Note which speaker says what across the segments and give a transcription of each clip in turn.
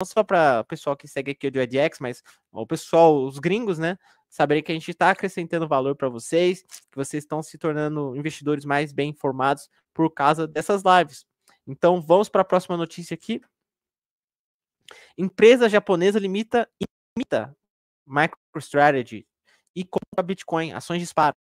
Speaker 1: não só para o pessoal que segue aqui o Joy mas o pessoal, os gringos, né? Saberem que a gente está acrescentando valor para vocês, que vocês estão se tornando investidores mais bem informados por causa dessas lives. Então, vamos para a próxima notícia aqui. Empresa japonesa limita, limita MicroStrategy e compra Bitcoin, ações disparam.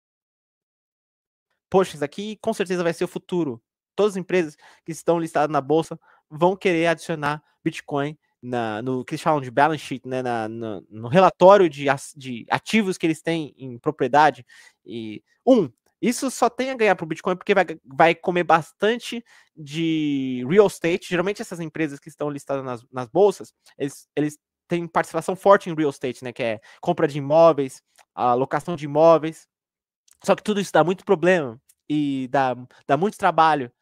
Speaker 1: Poxa, isso aqui com certeza vai ser o futuro. Todas as empresas que estão listadas na bolsa vão querer adicionar Bitcoin na, no que eles falam de balance sheet, né, na, no relatório de, de, ativos que eles têm em propriedade. E um, isso só tem a ganhar para o Bitcoin porque vai, vai, comer bastante de real estate. Geralmente essas empresas que estão listadas nas, nas bolsas, eles, eles têm participação forte em real estate, né, que é compra de imóveis, alocação de imóveis. Só que tudo isso dá muito problema e dá, dá muito trabalho.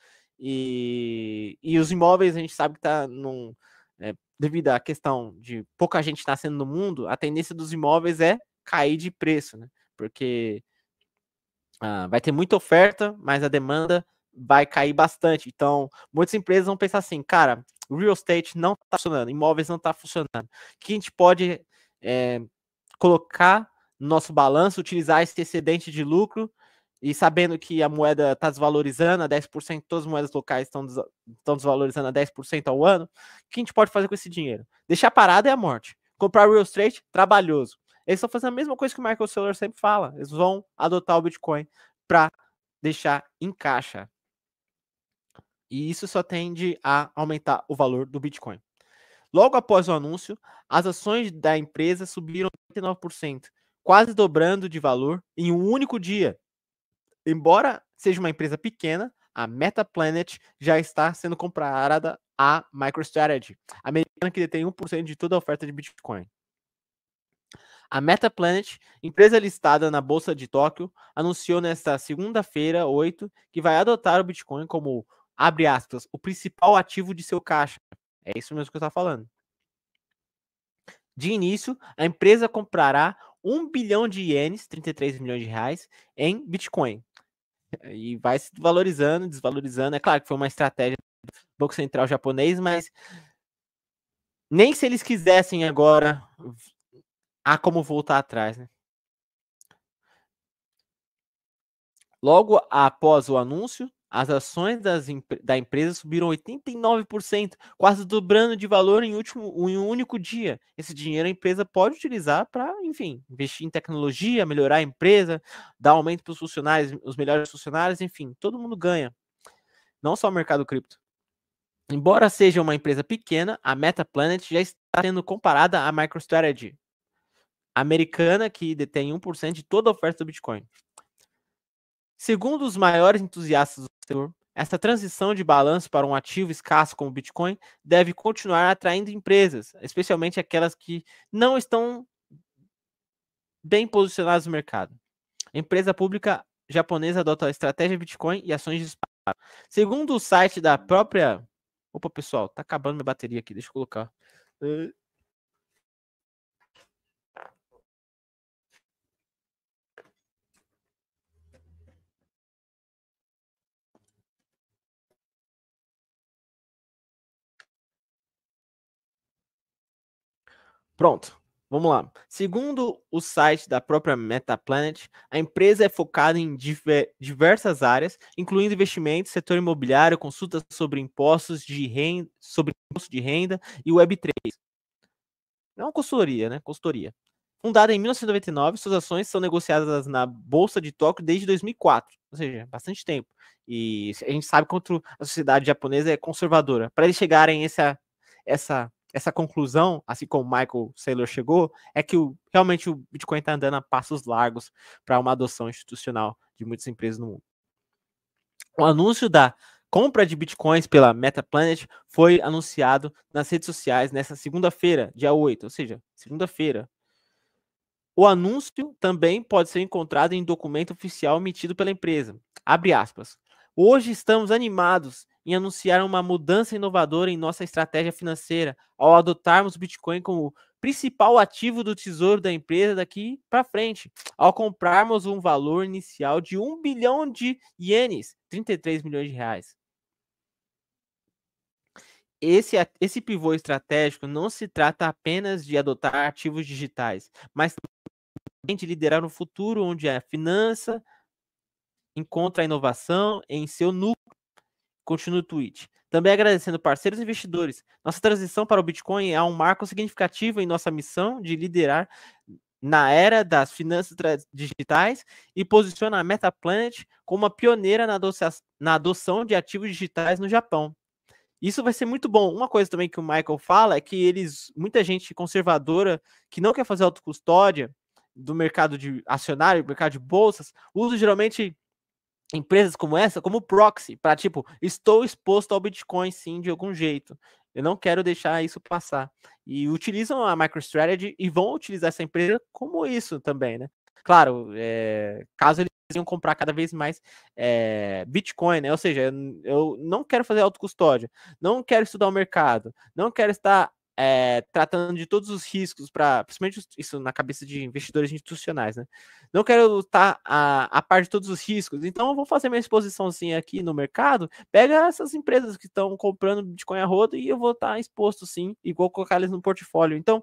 Speaker 1: E, e os imóveis a gente sabe que tá num, é, devido à questão de pouca gente nascendo tá no mundo, a tendência dos imóveis é cair de preço, né? Porque ah, vai ter muita oferta, mas a demanda vai cair bastante. Então, muitas empresas vão pensar assim, cara, real estate não está funcionando, imóveis não está funcionando. O que a gente pode é, colocar no nosso balanço, utilizar esse excedente de lucro e sabendo que a moeda está desvalorizando a 10%, todas as moedas locais estão, desvalorizando a 10% ao ano, o que a gente pode fazer com esse dinheiro? Deixar parado é a morte. Comprar real estate, trabalhoso. Eles estão fazendo a mesma coisa que o Michael Saylor sempre fala. Eles vão adotar o Bitcoin para deixar em caixa. E isso só tende a aumentar o valor do Bitcoin. Logo após o anúncio, as ações da empresa subiram 39%, quase dobrando de valor em um único dia embora seja uma empresa pequena, a MetaPlanet já está sendo comparada à MicroStrategy, americana que detém 1% de toda a oferta de Bitcoin. A MetaPlanet, empresa listada na Bolsa de Tóquio, anunciou nesta segunda-feira, 8, que vai adotar o Bitcoin como, abre aspas, o principal ativo de seu caixa. É isso mesmo que eu estava falando. De início, a empresa comprará 1 bilhão de ienes, 33 milhões de reais, em Bitcoin, e vai se valorizando, desvalorizando. É claro que foi uma estratégia do Banco Central japonês, mas nem se eles quisessem agora há como voltar atrás, né? Logo após o anúncio as ações das, da empresa subiram 89%, quase dobrando de valor em, último, em um único dia. Esse dinheiro a empresa pode utilizar para, enfim, investir em tecnologia, melhorar a empresa, dar aumento para os funcionários, os melhores funcionários, enfim, todo mundo ganha. Não só o mercado cripto. Embora seja uma empresa pequena, a MetaPlanet já está sendo comparada à MicroStrategy, americana que detém 1% de toda a oferta do Bitcoin. Segundo os maiores entusiastas do setor, essa transição de balanço para um ativo escasso como o Bitcoin deve continuar atraindo empresas, especialmente aquelas que não estão bem posicionadas no mercado. A empresa pública japonesa adota a estratégia Bitcoin e ações de espaço. Segundo o site da própria. Opa, pessoal, tá acabando minha bateria aqui, deixa eu colocar. Uh... Pronto, vamos lá. Segundo o site da própria MetaPlanet, a empresa é focada em diversas áreas, incluindo investimentos, setor imobiliário, consultas sobre impostos de renda, sobre imposto de renda e Web3. Não é uma consultoria, né? Consultoria. Fundada em 1999, suas ações são negociadas na Bolsa de Tóquio desde 2004, ou seja, bastante tempo. E a gente sabe quanto a sociedade japonesa é conservadora. Para eles chegarem a essa, essa essa conclusão, assim como Michael Saylor chegou, é que o, realmente o Bitcoin está andando a passos largos para uma adoção institucional de muitas empresas no mundo. O anúncio da compra de bitcoins pela MetaPlanet foi anunciado nas redes sociais nesta segunda-feira, dia 8, ou seja, segunda-feira. O anúncio também pode ser encontrado em documento oficial emitido pela empresa. Abre aspas. Hoje estamos animados em anunciar uma mudança inovadora em nossa estratégia financeira ao adotarmos o Bitcoin como principal ativo do tesouro da empresa daqui para frente, ao comprarmos um valor inicial de 1 bilhão de ienes, 33 milhões de reais. Esse, esse pivô estratégico não se trata apenas de adotar ativos digitais, mas também de liderar um futuro onde a finança encontra a inovação em seu núcleo Continua o tweet. Também agradecendo parceiros e investidores. Nossa transição para o Bitcoin é um marco significativo em nossa missão de liderar na era das finanças digitais e posiciona a MetaPlanet como uma pioneira na, na adoção de ativos digitais no Japão. Isso vai ser muito bom. Uma coisa também que o Michael fala é que eles, muita gente conservadora que não quer fazer autocustódia do mercado de acionário, mercado de bolsas, usa geralmente empresas como essa como proxy, para tipo, estou exposto ao Bitcoin sim de algum jeito. Eu não quero deixar isso passar. E utilizam a MicroStrategy e vão utilizar essa empresa como isso também, né? Claro, é, caso eles iam comprar cada vez mais é, Bitcoin, né? Ou seja, eu não quero fazer autocustódia, não quero estudar o mercado, não quero estar é, tratando de todos os riscos, para principalmente isso na cabeça de investidores institucionais, né? Não quero estar a, a par de todos os riscos, então eu vou fazer minha assim aqui no mercado. Pega essas empresas que estão comprando Bitcoin a roda e eu vou estar tá exposto sim, e vou colocar eles no portfólio. Então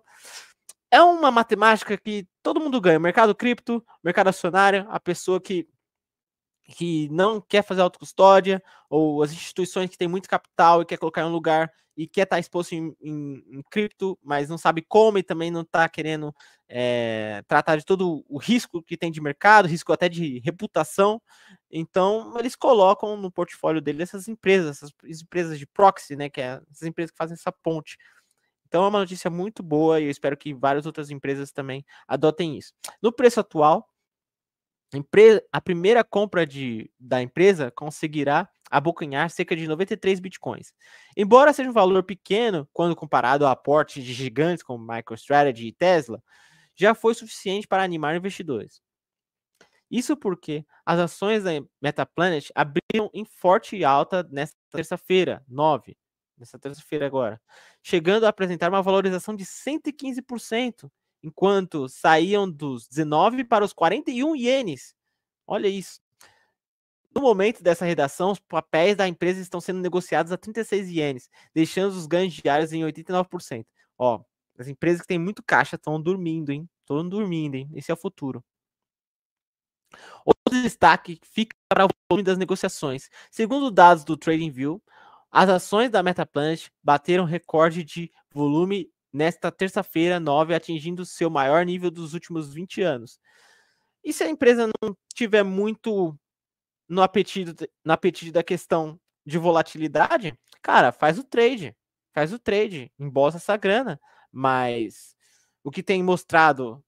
Speaker 1: é uma matemática que todo mundo ganha: mercado cripto, mercado acionário, a pessoa que que não quer fazer autocustódia, ou as instituições que têm muito capital e quer colocar em um lugar e quer estar tá exposto em, em, em cripto, mas não sabe como e também não está querendo é, tratar de todo o risco que tem de mercado, risco até de reputação. Então, eles colocam no portfólio dele essas empresas, essas empresas de proxy, né, que é essas empresas que fazem essa ponte. Então, é uma notícia muito boa e eu espero que várias outras empresas também adotem isso. No preço atual, empresa, a primeira compra de, da empresa conseguirá abocanhar cerca de 93 bitcoins. Embora seja um valor pequeno quando comparado a aportes de gigantes como MicroStrategy e Tesla, já foi suficiente para animar investidores. Isso porque as ações da MetaPlanet abriram em forte alta nesta terça-feira, 9, nesta terça-feira agora, chegando a apresentar uma valorização de 115% enquanto saíam dos 19 para os 41 ienes. Olha isso. No momento dessa redação, os papéis da empresa estão sendo negociados a 36 ienes, deixando os ganhos diários em 89%. Ó, as empresas que têm muito caixa estão dormindo, hein? Estão dormindo, hein? Esse é o futuro. Outro destaque fica para o volume das negociações. Segundo dados do TradingView, as ações da MetaPlant bateram recorde de volume nesta terça-feira, 9, atingindo seu maior nível dos últimos 20 anos. E se a empresa não tiver muito no apetite, no apetite da questão de volatilidade, cara, faz o trade. Faz o trade, embolsa essa grana. Mas o que tem mostrado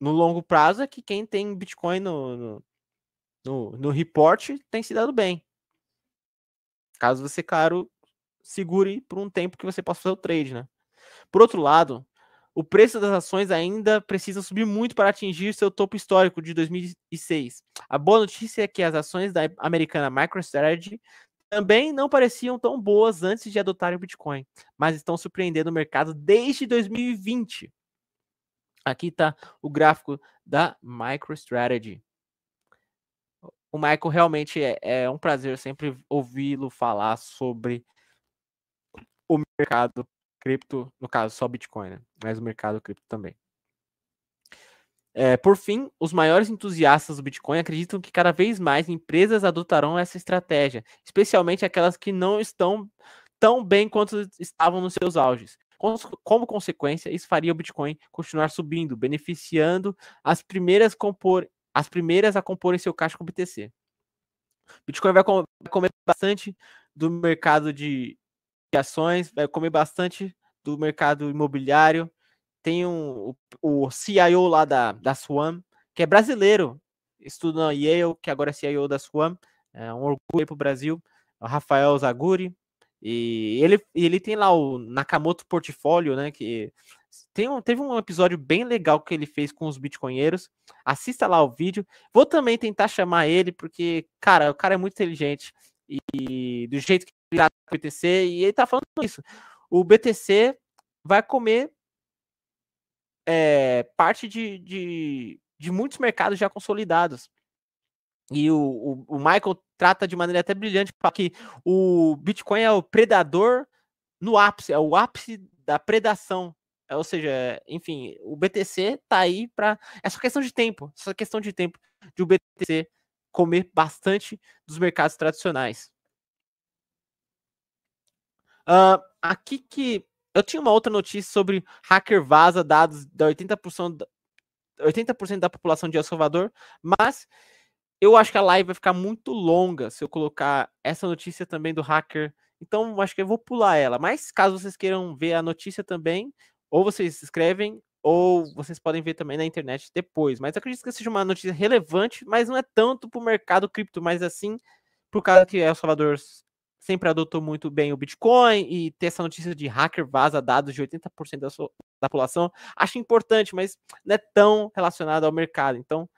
Speaker 1: no longo prazo é que quem tem Bitcoin no, no, no, no report tem se dado bem. Caso você, claro, segure por um tempo que você possa fazer o trade, né? Por outro lado, o preço das ações ainda precisa subir muito para atingir seu topo histórico de 2006. A boa notícia é que as ações da americana MicroStrategy também não pareciam tão boas antes de adotarem o Bitcoin, mas estão surpreendendo o mercado desde 2020. Aqui está o gráfico da MicroStrategy. O Michael realmente é, é um prazer sempre ouvi-lo falar sobre o mercado cripto, no caso só Bitcoin, né? mas o mercado cripto também. É, por fim, os maiores entusiastas do Bitcoin acreditam que cada vez mais empresas adotarão essa estratégia, especialmente aquelas que não estão tão bem quanto estavam nos seus auges. Como consequência, isso faria o Bitcoin continuar subindo, beneficiando as primeiras, compor, as primeiras a comporem seu caixa com o BTC. Bitcoin vai comer bastante do mercado de ações, vai comer bastante do mercado imobiliário. Tem um, o, o CIO lá da, da Swam, que é brasileiro, estuda na Yale, que agora é CIO da Swam, é um orgulho para o Brasil, o Rafael Zaguri. E ele, ele tem lá o Nakamoto Portfólio, né? Que tem um, teve um episódio bem legal que ele fez com os bitcoinheiros. Assista lá o vídeo. Vou também tentar chamar ele, porque, cara, o cara é muito inteligente. E, e do jeito que pirata do BTC, e ele está falando isso. O BTC vai comer é, parte de, de, de, muitos mercados já consolidados. E o, o, o Michael trata de maneira até brilhante que o Bitcoin é o predador no ápice, é o ápice da predação. É, ou seja, enfim, o BTC tá aí para essa é questão de tempo, essa questão de tempo de o BTC comer bastante dos mercados tradicionais. Uh, aqui que. Eu tinha uma outra notícia sobre hacker vaza dados da 80%, da, 80 da população de El Salvador, mas eu acho que a live vai ficar muito longa se eu colocar essa notícia também do hacker. Então, acho que eu vou pular ela. Mas caso vocês queiram ver a notícia também, ou vocês se inscrevem, ou vocês podem ver também na internet depois. Mas acredito que seja uma notícia relevante, mas não é tanto para o mercado cripto, mas assim, é por causa que El Salvador sempre adotou muito bem o Bitcoin e ter essa notícia de hacker vaza dados de 80% da, sua, da população, acho importante, mas não é tão relacionado ao mercado. Então,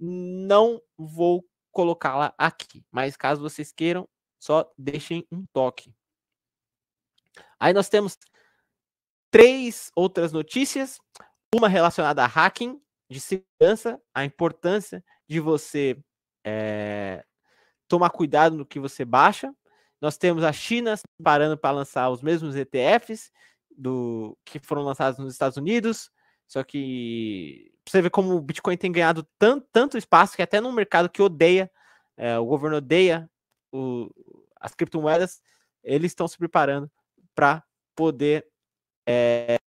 Speaker 1: não vou colocá-la aqui. Mas caso vocês queiram, só deixem um toque. Aí nós temos três outras notícias, uma relacionada a hacking de segurança, a importância de você é, tomar cuidado no que você baixa, nós temos a China parando para lançar os mesmos ETFs do que foram lançados nos Estados Unidos. Só que você vê como o Bitcoin tem ganhado tanto, tanto espaço que até num mercado que odeia, é, o governo odeia o, as criptomoedas, eles estão se preparando para poder é,